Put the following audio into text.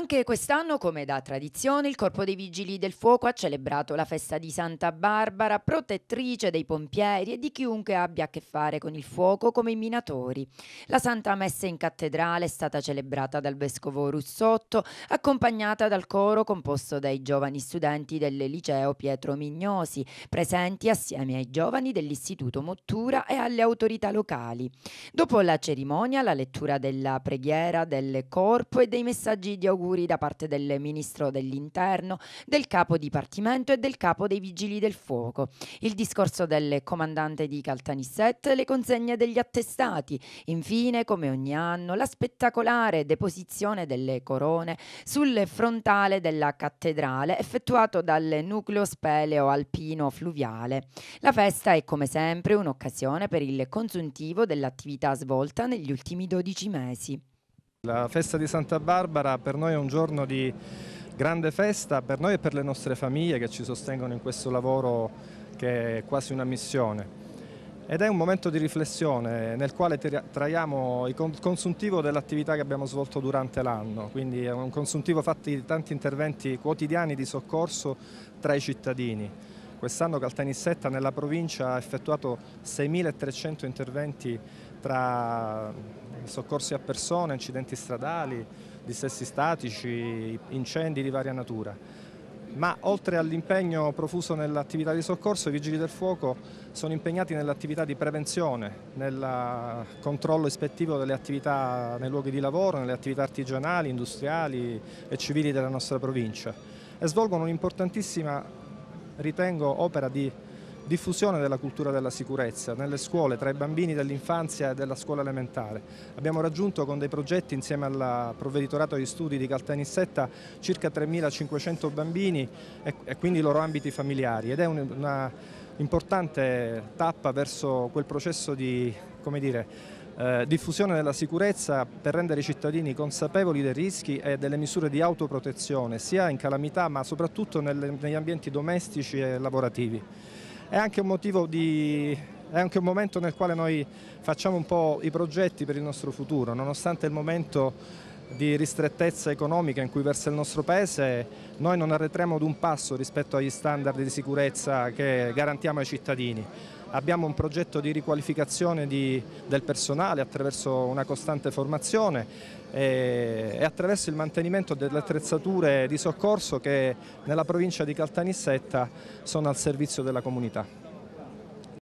Anche quest'anno, come da tradizione, il Corpo dei Vigili del Fuoco ha celebrato la festa di Santa Barbara, protettrice dei pompieri e di chiunque abbia a che fare con il fuoco come i minatori. La Santa Messa in cattedrale è stata celebrata dal Vescovo Russotto, accompagnata dal coro composto dai giovani studenti del liceo Pietro Mignosi, presenti assieme ai giovani dell'Istituto Mottura e alle autorità locali. Dopo la cerimonia, la lettura della preghiera del corpo e dei messaggi di augurio auguri da parte del Ministro dell'Interno, del Capo Dipartimento e del Capo dei Vigili del Fuoco, il discorso del comandante di Caltanissette, le consegne degli attestati, infine, come ogni anno, la spettacolare deposizione delle corone sul frontale della cattedrale effettuato dal nucleo speleo alpino fluviale. La festa è come sempre un'occasione per il consuntivo dell'attività svolta negli ultimi 12 mesi. La festa di Santa Barbara per noi è un giorno di grande festa, per noi e per le nostre famiglie che ci sostengono in questo lavoro che è quasi una missione. Ed è un momento di riflessione nel quale traiamo il consuntivo dell'attività che abbiamo svolto durante l'anno, quindi è un consuntivo fatto di tanti interventi quotidiani di soccorso tra i cittadini. Quest'anno Caltanissetta nella provincia ha effettuato 6.300 interventi tra soccorsi a persone, incidenti stradali, dissessi statici, incendi di varia natura. Ma oltre all'impegno profuso nell'attività di soccorso, i Vigili del Fuoco sono impegnati nell'attività di prevenzione, nel controllo ispettivo delle attività nei luoghi di lavoro, nelle attività artigianali, industriali e civili della nostra provincia e svolgono un'importantissima, ritengo, opera di diffusione della cultura della sicurezza nelle scuole, tra i bambini dell'infanzia e della scuola elementare. Abbiamo raggiunto con dei progetti insieme al provveditorato di studi di Caltanissetta circa 3.500 bambini e, quindi i loro ambiti familiari ed è un, una importante tappa verso quel processo di, dire, eh, diffusione della sicurezza per rendere i cittadini consapevoli dei rischi e delle misure di autoprotezione sia in calamità ma soprattutto nelle, negli ambienti domestici e lavorativi è anche un motivo di è anche un momento nel quale noi facciamo un po' i progetti per il nostro futuro, nonostante il momento di ristrettezza economica in cui versa il nostro Paese, noi non arretriamo ad un passo rispetto agli standard di sicurezza che garantiamo ai cittadini. Abbiamo un progetto di riqualificazione di, del personale attraverso una costante formazione e, eh, e attraverso il mantenimento delle attrezzature di soccorso che nella provincia di Caltanissetta sono al servizio della comunità.